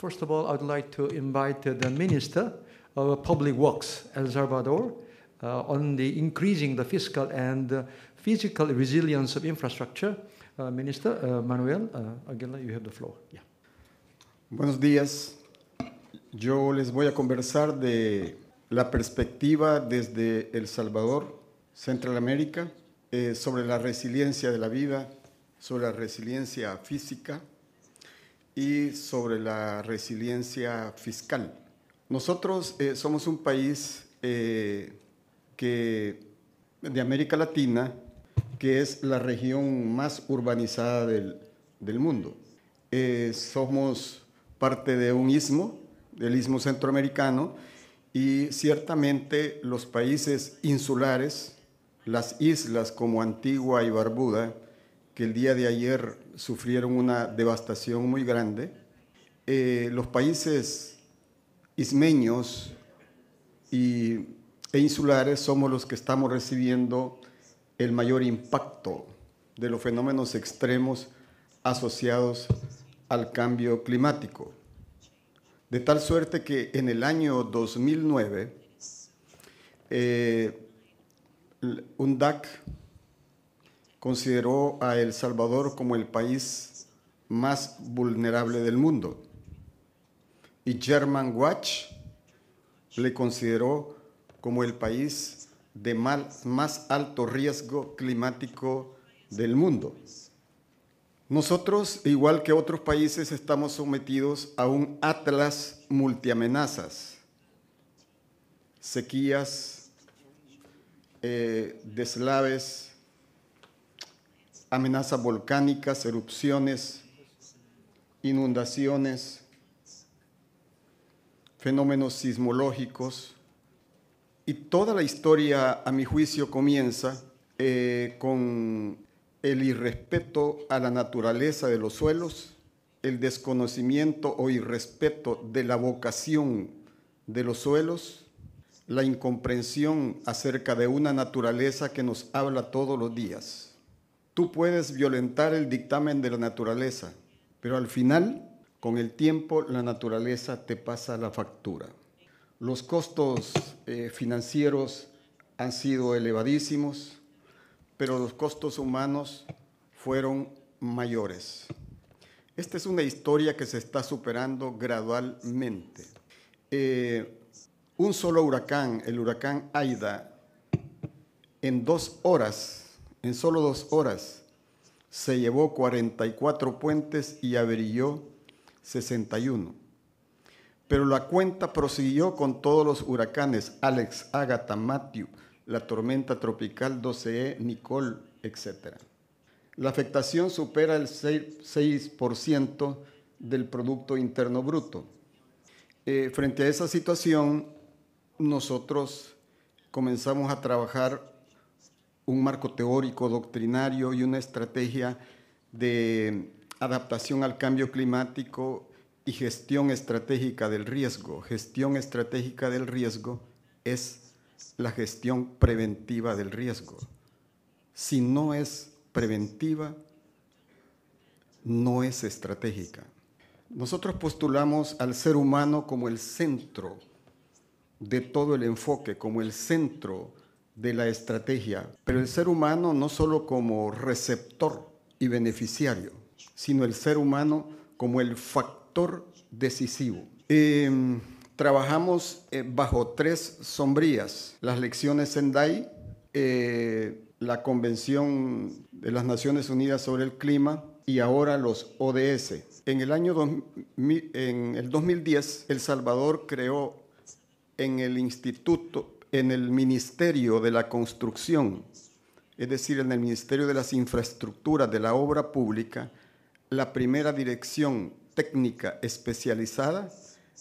First of all, I'd like to invite the Minister of Public Works, El Salvador, uh, on the increasing the fiscal and uh, physical resilience of infrastructure. Uh, Minister Manuel Aguilar, you have the floor. Buenos días. Yo les voy a conversar de la perspectiva desde El Salvador, Centroamérica, eh, sobre la resiliencia de la vida, sobre la resiliencia física, y sobre la resiliencia fiscal. Nosotros eh, somos un país eh, que, de América Latina que es la región más urbanizada del, mundo. Eh, somos parte de un istmo, del istmo centroamericano, y ciertamente los países insulares, las islas como Antigua y Barbuda, el día de ayer sufrieron una devastación muy grande. Eh, los países ismeños e insulares somos los que estamos recibiendo el mayor impacto de los fenómenos extremos asociados al cambio climático. De tal suerte que en el año 2009, eh, UNDAC consideró a El Salvador como el país más vulnerable del mundo. Y German Watch le consideró como el país de más alto riesgo climático del mundo. Nosotros, igual que otros países, estamos sometidos a un atlas multiamenazas, sequías, eh, deslaves, amenazas volcánicas, erupciones, inundaciones, fenómenos sismológicos. Y toda la historia, a mi juicio, comienza eh, con el irrespeto a la naturaleza de los suelos, el desconocimiento o irrespeto de la vocación de los suelos, la incomprensión acerca de una naturaleza que nos habla todos los días. Tú puedes violentar el dictamen de la naturaleza, pero al final, con el tiempo, la naturaleza te pasa la factura. Los costos eh, financieros han sido elevadísimos, pero los costos humanos fueron mayores. Esta es una historia que se está superando gradualmente. Eh, un solo huracán, el huracán Aida, en dos horas en solo dos horas se llevó 44 puentes y averilló 61. Pero la cuenta prosiguió con todos los huracanes, Alex, Agatha, Matthew, la tormenta tropical 12E, e, Nicole, etc. La afectación supera el 6% del Producto Interno Bruto. Eh, frente a esa situación, nosotros comenzamos a trabajar un marco teórico, doctrinario y una estrategia de adaptación al cambio climático y gestión estratégica del riesgo. Gestión estratégica del riesgo es la gestión preventiva del riesgo. Si no es preventiva, no es estratégica. Nosotros postulamos al ser humano como el centro de todo el enfoque, como el centro de la estrategia, pero el ser humano no solo como receptor y beneficiario, sino el ser humano como el factor decisivo. Em, trabajamos eh, bajo tres sombrías, las lecciones Sendai, eh, la Convención de las Naciones Unidas sobre el Clima y ahora los ODS. En el año en el 2010, El Salvador creó en el Instituto en el Ministerio de la Construcción, es decir, en el Ministerio de las Infraestructuras de la Obra Pública, la primera dirección técnica especializada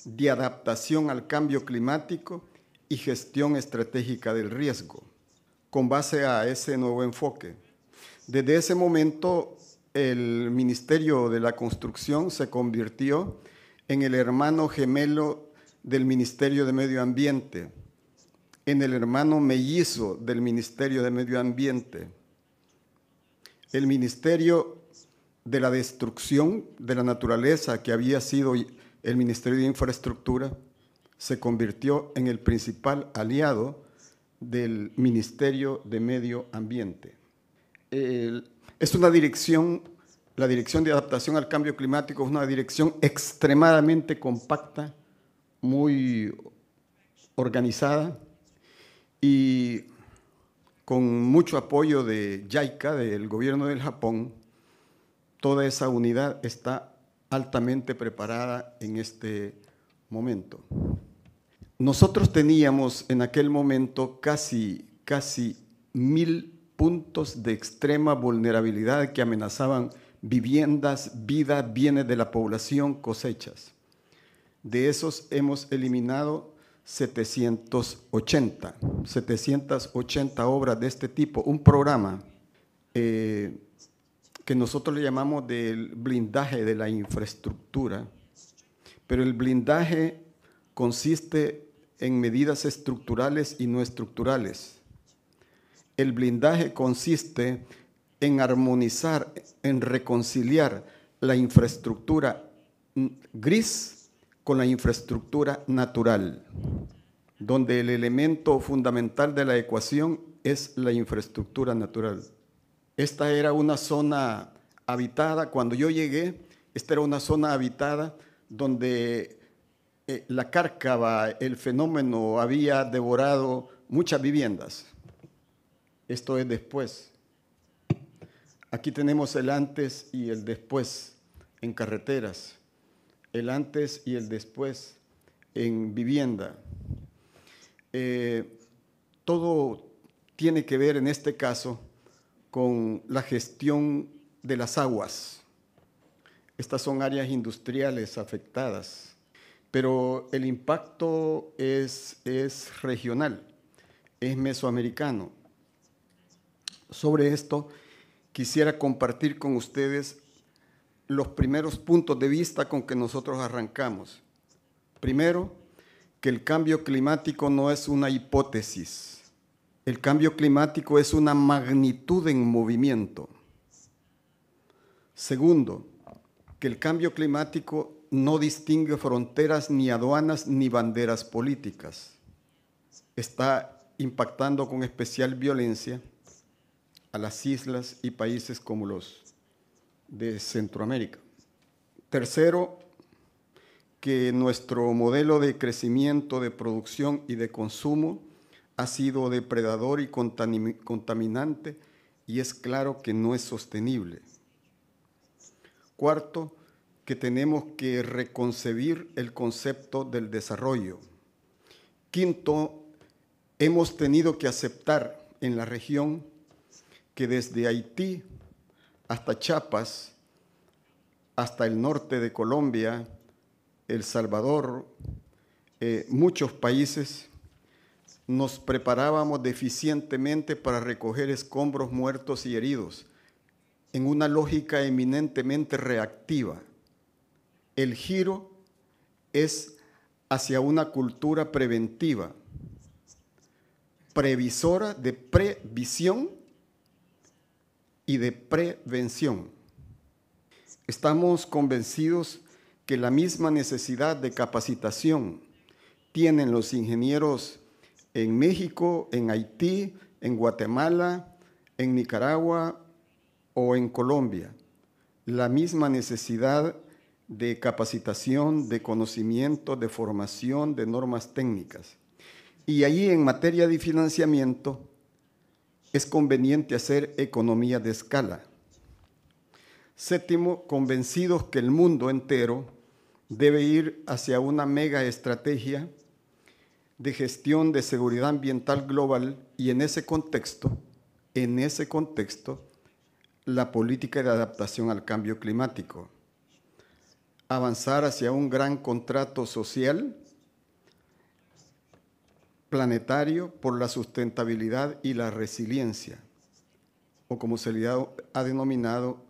de adaptación al cambio climático y gestión estratégica del riesgo, con base a ese nuevo enfoque. Desde ese momento, el Ministerio de la Construcción se convirtió en el hermano gemelo del Ministerio de Medio Ambiente, en el hermano mellizo del Ministerio de Medio Ambiente, el Ministerio de la Destrucción de la Naturaleza, que había sido el Ministerio de Infraestructura, se convirtió en el principal aliado del Ministerio de Medio Ambiente. es una dirección, la dirección de adaptación al cambio climático es una dirección extremadamente compacta, muy organizada, y con mucho apoyo de JICA, del gobierno del Japón, toda esa unidad está altamente preparada en este momento. Nosotros teníamos en aquel momento casi, casi mil puntos de extrema vulnerabilidad que amenazaban viviendas, vida, bienes de la población, cosechas. De esos hemos eliminado 780, 780 obras de este tipo, un programa eh, que nosotros le llamamos del blindaje de la infraestructura, pero el blindaje consiste en medidas estructurales y no estructurales. El blindaje consiste en armonizar, en reconciliar la infraestructura gris con la infraestructura natural, donde el elemento fundamental de la ecuación es la infraestructura natural. Esta era una zona habitada, cuando yo llegué, esta era una zona habitada donde eh, la cárcava, el fenómeno, había devorado muchas viviendas. Esto es después. Aquí tenemos el antes y el después en carreteras el antes y el después en vivienda. Eh, todo tiene que ver en este caso con la gestión de las aguas. Estas son áreas industriales afectadas, pero el impacto es, es regional, es mesoamericano. Sobre esto quisiera compartir con ustedes los primeros puntos de vista con que nosotros arrancamos. Primero, que el cambio climático no es una hipótesis. El cambio climático es una magnitud en movimiento. Segundo, que el cambio climático no distingue fronteras ni aduanas ni banderas políticas. Está impactando con especial violencia a las islas y países como los de Centroamérica. Tercero, que nuestro modelo de crecimiento, de producción y de consumo ha sido depredador y contaminante y es claro que no es sostenible. Cuarto, que tenemos que reconcebir el concepto del desarrollo. Quinto, hemos tenido que aceptar en la región que desde Haití hasta Chiapas, hasta el norte de Colombia, El Salvador, eh, muchos países, nos preparábamos deficientemente para recoger escombros muertos y heridos, en una lógica eminentemente reactiva. El giro es hacia una cultura preventiva, previsora de previsión y de prevención. Estamos convencidos que la misma necesidad de capacitación tienen los ingenieros en México, en Haití, en Guatemala, en Nicaragua o en Colombia. La misma necesidad de capacitación, de conocimiento, de formación, de normas técnicas. Y allí en materia de financiamiento, es conveniente hacer economía de escala. Séptimo, convencidos que el mundo entero debe ir hacia una mega estrategia de gestión de seguridad ambiental global y en ese contexto, en ese contexto, la política de adaptación al cambio climático. Avanzar hacia un gran contrato social planetario por la sustentabilidad y la resiliencia, o como se le ha denominado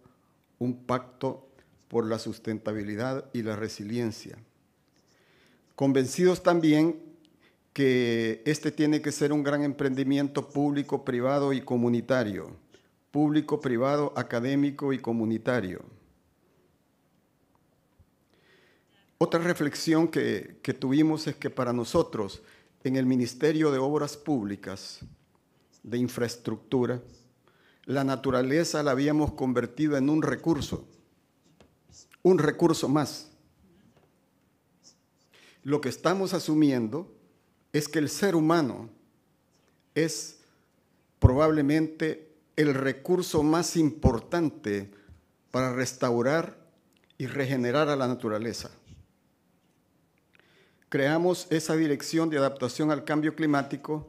un pacto por la sustentabilidad y la resiliencia. Convencidos también que este tiene que ser un gran emprendimiento público, privado y comunitario, público, privado, académico y comunitario. Otra reflexión que, que tuvimos es que para nosotros, en el Ministerio de Obras Públicas, de Infraestructura, la naturaleza la habíamos convertido en un recurso, un recurso más. Lo que estamos asumiendo es que el ser humano es probablemente el recurso más importante para restaurar y regenerar a la naturaleza creamos esa dirección de adaptación al cambio climático,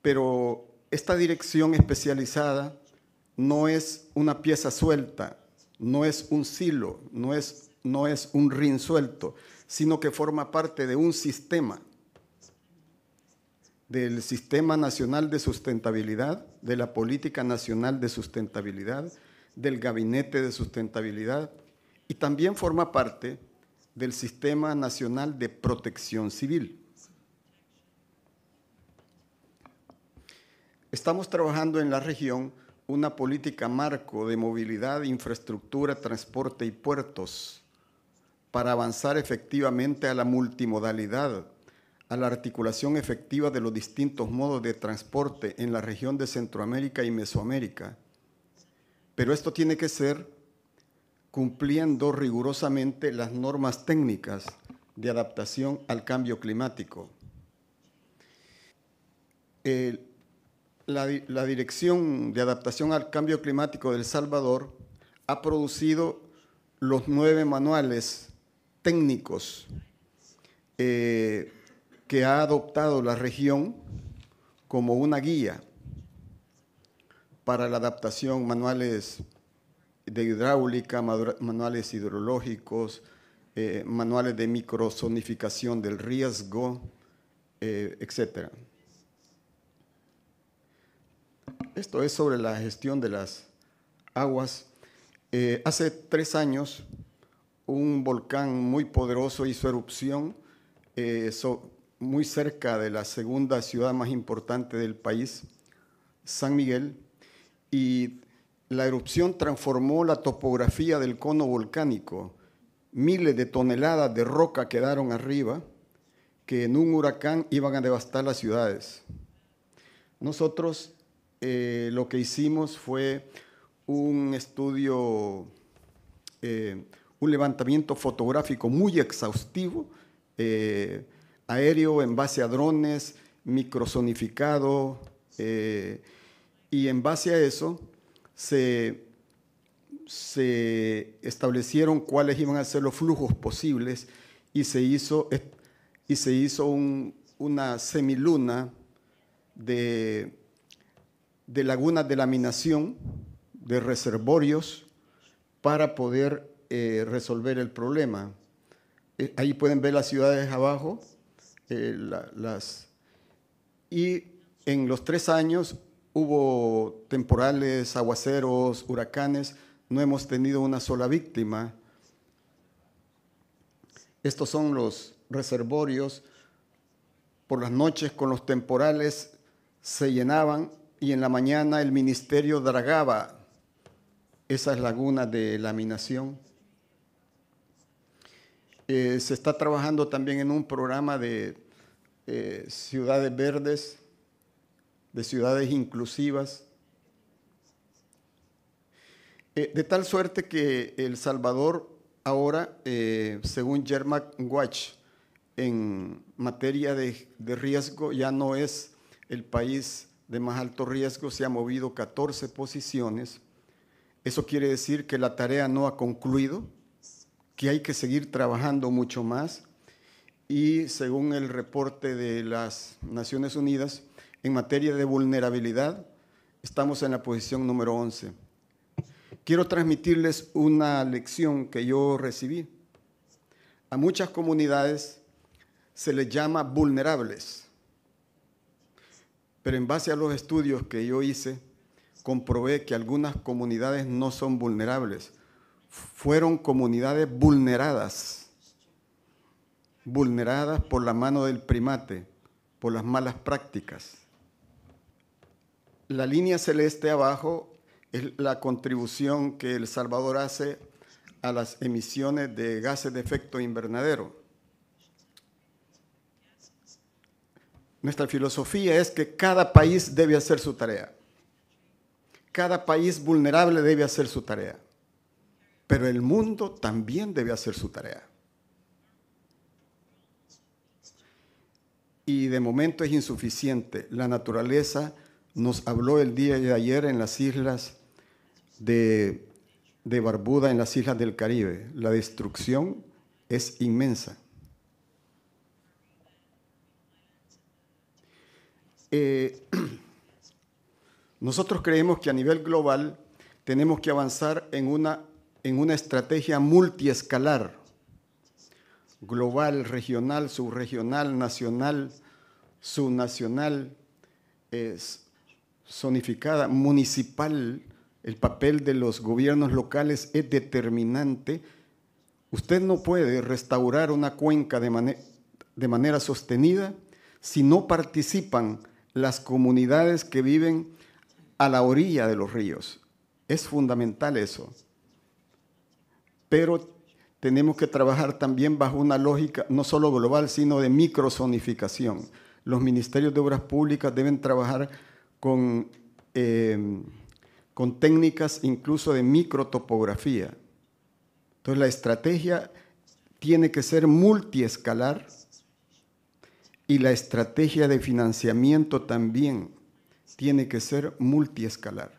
pero esta dirección especializada no es una pieza suelta, no es un silo, no es, no es un rin suelto, sino que forma parte de un sistema, del Sistema Nacional de Sustentabilidad, de la Política Nacional de Sustentabilidad, del Gabinete de Sustentabilidad, y también forma parte del Sistema Nacional de Protección Civil. Estamos trabajando en la región una política marco de movilidad, infraestructura, transporte y puertos para avanzar efectivamente a la multimodalidad, a la articulación efectiva de los distintos modos de transporte en la región de Centroamérica y Mesoamérica. Pero esto tiene que ser cumpliendo rigurosamente las normas técnicas de adaptación al cambio climático. la, Dirección de Adaptación al Cambio Climático del El Salvador ha producido los nueve manuales técnicos eh, que ha adoptado la región como una guía para la adaptación, manuales de hidráulica, manuales hidrológicos, eh, manuales de microzonificación del riesgo, eh, etc. Esto es sobre la gestión de las aguas. Eh, hace tres años, un volcán muy poderoso hizo erupción eh, muy cerca de la segunda ciudad más importante del país, San Miguel, y la erupción transformó la topografía del cono volcánico. Miles de toneladas de roca quedaron arriba que en un huracán iban a devastar las ciudades. Nosotros eh, lo que hicimos fue un estudio, eh, un levantamiento fotográfico muy exhaustivo, eh, aéreo en base a drones, microsonificado, y en base a eso se, establecieron cuáles iban a ser los flujos posibles y se hizo, eh, y se hizo una semiluna de, de lagunas de laminación, de reservorios, para poder eh, resolver el problema. Eh, ahí pueden ver las ciudades abajo, las, y en los tres años hubo temporales, aguaceros, huracanes, no hemos tenido una sola víctima. Estos son los reservorios. Por las noches con los temporales se llenaban y en la mañana el ministerio dragaba esas lagunas de laminación. Eh, se está trabajando también en un programa de eh, ciudades verdes de ciudades inclusivas. Eh, de tal suerte que El Salvador ahora, eh, según Germac Watch, en materia de, de riesgo ya no es el país de más alto riesgo, se ha movido 14 posiciones. Eso quiere decir que la tarea no ha concluido, que hay que seguir trabajando mucho más. Y según el reporte de las Naciones Unidas, en materia de vulnerabilidad, estamos en la posición número 11. Quiero transmitirles una lección que yo recibí. A muchas comunidades se les llama vulnerables, pero en base a los estudios que yo hice, comprobé que algunas comunidades no son vulnerables, fueron comunidades vulneradas, vulneradas por la mano del primate, por las malas prácticas. La línea celeste abajo es la contribución que El Salvador hace a las emisiones de gases de efecto invernadero. Nuestra filosofía es que cada país debe hacer su tarea. Cada país vulnerable debe hacer su tarea. Pero el mundo también debe hacer su tarea. Y de momento es insuficiente. La naturaleza nos habló el día de ayer en las islas de, Barbuda, en las islas del Caribe. La destrucción es inmensa. Eh, nosotros creemos que a nivel global tenemos que avanzar en una, en una estrategia multiescalar, global, regional, subregional, nacional, subnacional, es, zonificada, municipal, el papel de los gobiernos locales es determinante. Usted no puede restaurar una cuenca de, de manera sostenida si no participan las comunidades que viven a la orilla de los ríos. Es fundamental eso. Pero tenemos que trabajar también bajo una lógica no solo global, sino de microzonificación. Los ministerios de Obras Públicas deben trabajar Em, con, técnicas incluso de microtopografía. Entonces la estrategia tiene que ser multiescalar y la estrategia de financiamiento también tiene que ser multiescalar.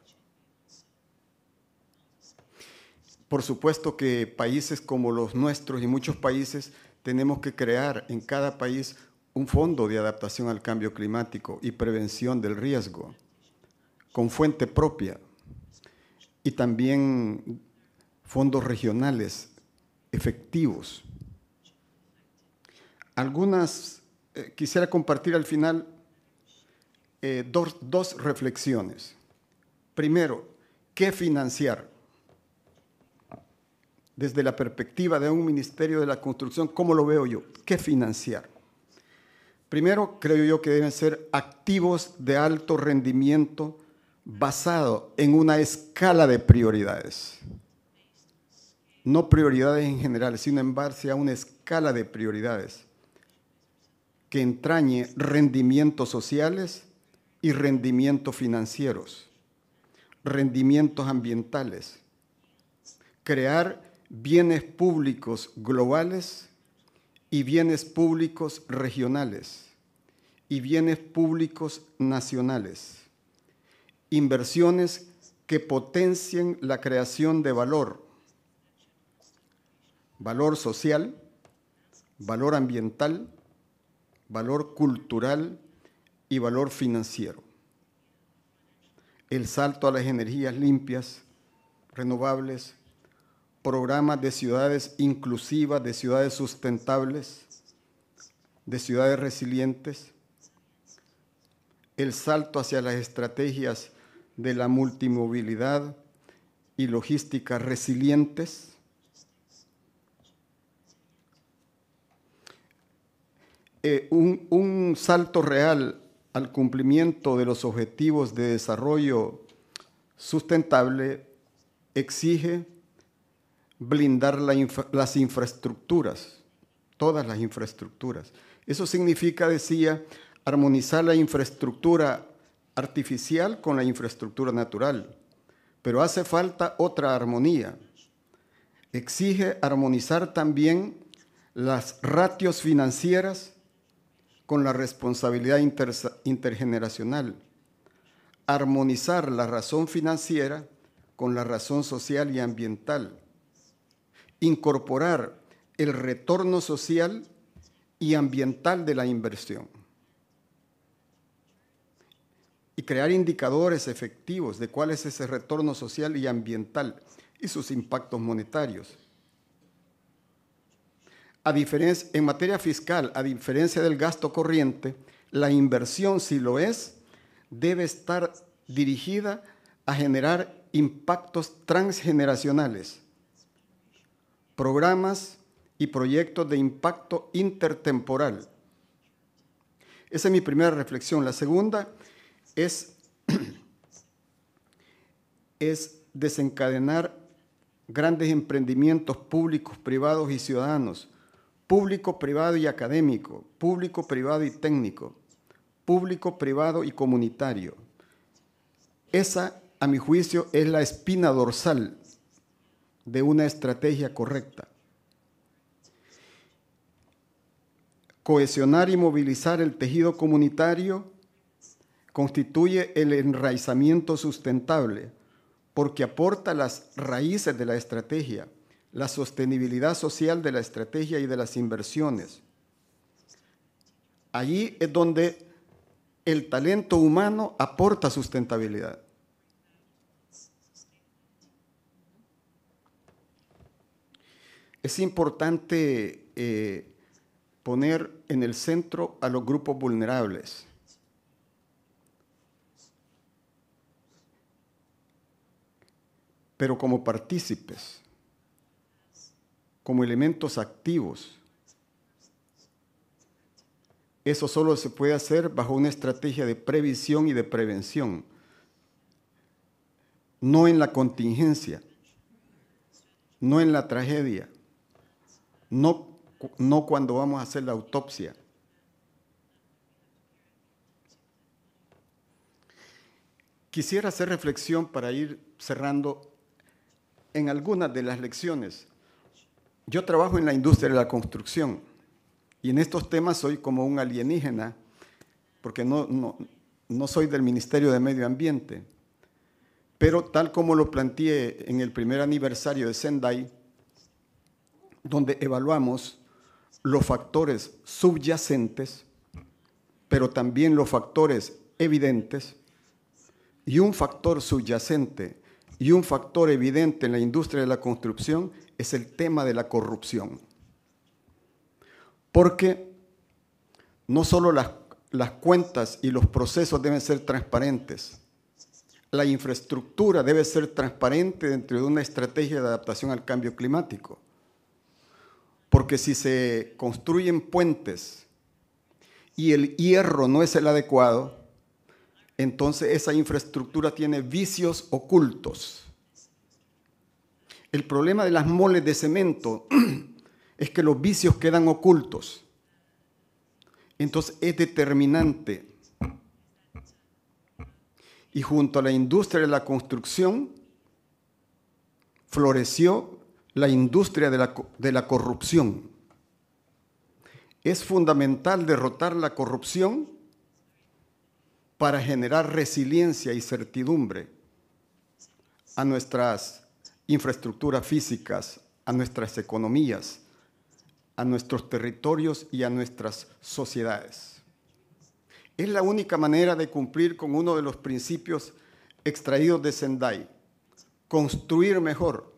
Por supuesto que países como los nuestros y muchos países tenemos que crear en cada país un fondo de adaptación al cambio climático y prevención del riesgo con fuente propia y también fondos regionales efectivos. Algunas, eh, quisiera compartir al final eh, dos, dos reflexiones. Primero, ¿qué financiar? Desde la perspectiva de un Ministerio de la Construcción, ¿cómo lo veo yo? ¿Qué financiar? Primero, creo yo que deben ser activos de alto rendimiento basado en una escala de prioridades. No prioridades en general, sino en base a una escala de prioridades que entrañe rendimientos sociales y rendimientos financieros, rendimientos ambientales, crear bienes públicos globales y bienes públicos regionales y bienes públicos nacionales. Inversiones que potencien la creación de valor, valor social, valor ambiental, valor cultural y valor financiero. El salto a las energías limpias, renovables, programas de ciudades inclusivas, de ciudades sustentables, de ciudades resilientes, el salto hacia las estrategias de la multimovilidad y logística resilientes. Eh, un, un salto real al cumplimiento de los objetivos de desarrollo sustentable exige blindar las infraestructuras, todas las infraestructuras. Eso significa, decía, armonizar la infraestructura artificial con la infraestructura natural. Pero hace falta otra armonía. Exige armonizar también las ratios financieras con la responsabilidad intergeneracional. Armonizar la razón financiera con la razón social y ambiental incorporar el retorno social y ambiental de la inversión y crear indicadores efectivos de cuál es ese retorno social y ambiental y sus impactos monetarios. A diferencia, en materia fiscal, a diferencia del gasto corriente, la inversión, si lo es, debe estar dirigida a generar impactos transgeneracionales programas y proyectos de impacto intertemporal. Esa es mi primera reflexión. La segunda es, desencadenar grandes emprendimientos públicos, privados y ciudadanos, público, privado y académico, público, privado y técnico, público, privado y comunitario. Esa, a mi juicio, es la espina dorsal de una estrategia correcta. Cohesionar y movilizar el tejido comunitario constituye el enraizamiento sustentable porque aporta las raíces de la estrategia, la sostenibilidad social de la estrategia y de las inversiones. Allí es donde el talento humano aporta sustentabilidad. Es importante eh, poner en el centro a los grupos vulnerables. pero como partícipes, como elementos activos. Eso solo se puede hacer bajo una estrategia de previsión y de prevención, no en la contingencia, no en la tragedia, no, no cuando vamos a hacer la autopsia. Quisiera hacer reflexión para ir cerrando en algunas de las lecciones. Yo trabajo en la industria de la construcción y en estos temas soy como un alienígena porque no, no soy del Ministerio de Medio Ambiente. Pero tal como lo planteé en el primer aniversario de Sendai, donde evaluamos los factores subyacentes, pero también los factores evidentes, y un factor subyacente y un factor evidente en la industria de la construcción es el tema de la corrupción. Porque no solo las, las cuentas y los procesos deben ser transparentes, la infraestructura debe ser transparente dentro de una estrategia de adaptación al cambio climático porque si se construyen puentes y el hierro no es el adecuado, entonces esa infraestructura tiene vicios ocultos. El problema de las moles de cemento es que los vicios quedan ocultos. Entonces es determinante. Y junto a la industria de la construcción floreció la industria de la, corrupción. Es fundamental derrotar la corrupción para generar resiliencia y certidumbre a nuestras infraestructuras físicas, a nuestras economías, a nuestros territorios y a nuestras sociedades. Es la única manera de cumplir con uno de los principios extraídos de Sendai, construir mejor,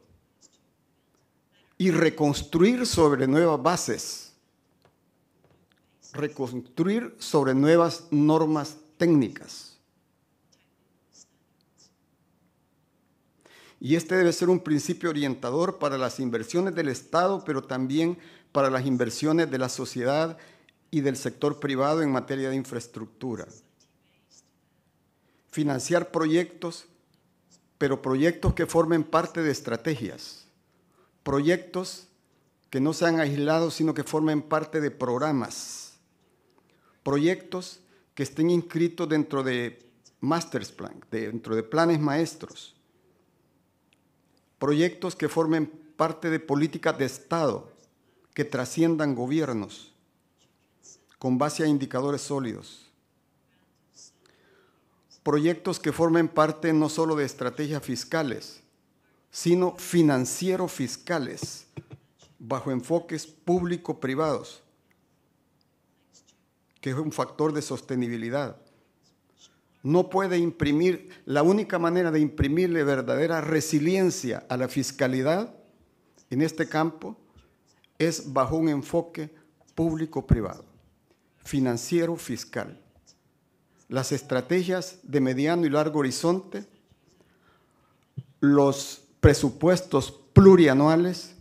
y reconstruir sobre nuevas bases, reconstruir sobre nuevas normas técnicas. Y este debe ser un principio orientador para las inversiones del Estado, pero también para las inversiones de la sociedad y del sector privado en materia de infraestructura. Financiar proyectos, pero proyectos que formen parte de estrategias proyectos que no sean aislados, sino que formen parte de programas, proyectos que estén inscritos dentro de Masters Plan, dentro de planes maestros, proyectos que formen parte de políticas de Estado, que trasciendan gobiernos, con base a indicadores sólidos proyectos que formen parte no solo de estrategias fiscales, sino financiero-fiscales, bajo enfoques público-privados, que es un factor de sostenibilidad. No puede imprimir, la única manera de imprimirle verdadera resiliencia a la fiscalidad en este campo es bajo un enfoque público-privado, financiero-fiscal. Las estrategias de mediano y largo horizonte, los presupuestos plurianuales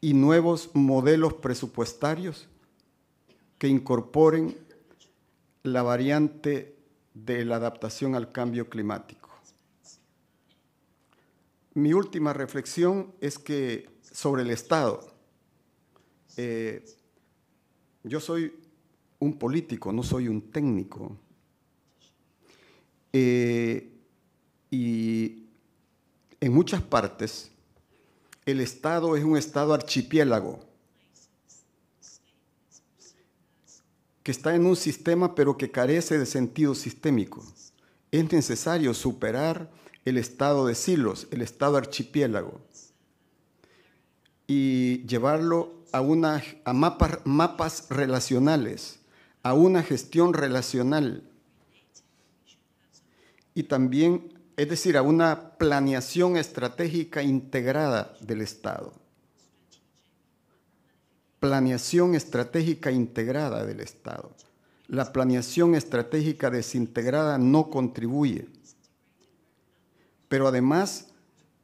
y nuevos modelos presupuestarios que incorporen la variante de la adaptación al cambio climático. Mi última reflexión es que sobre el Estado, eh, yo soy un político, no soy un técnico. Eh, y en muchas partes, el Estado es un Estado archipiélago, que está en un sistema pero que carece de sentido sistémico. Es necesario superar el estado de silos, el estado archipiélago, y llevarlo a, una, mapas, mapas relacionales, a una gestión relacional y también es decir, a una planeación estratégica integrada del Estado. Planeación estratégica integrada del Estado. La planeación estratégica desintegrada no contribuye, pero además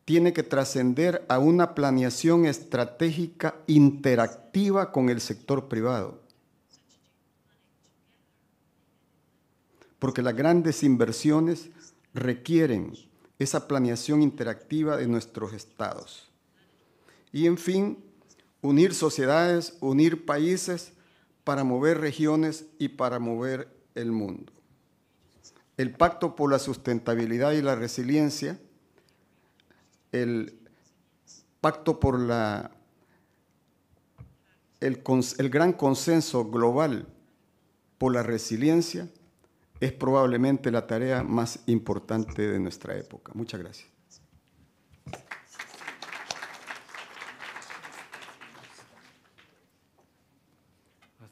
tiene que trascender a una planeación estratégica interactiva con el sector privado. Porque las grandes inversiones requieren esa planeación interactiva de nuestros estados. Y en fin, unir sociedades, unir países para mover regiones y para mover el mundo. El Pacto por la Sustentabilidad y la Resiliencia, el Pacto por la, el, gran consenso global por la resiliencia es probablemente la tarea más importante de nuestra época. Muchas gracias.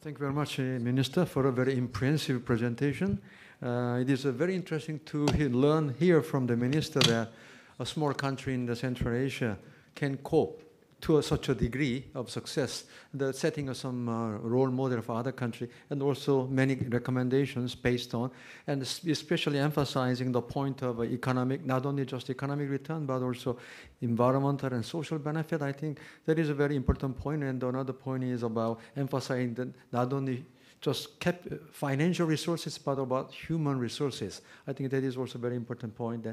Thank you very much, eh, Minister, for a very impressive presentation. Uh, it is uh, very interesting to he learn here from the Minister that a small country in the Central Asia can cope to a, such a degree of success, the setting of some uh, role model for other country, and also many recommendations based on, and especially emphasizing the point of uh, economic, not only just economic return, but also environmental and social benefit. I think that is a very important point, and another point is about emphasizing that not only just kept financial resources, but about human resources. I think that is also a very important point.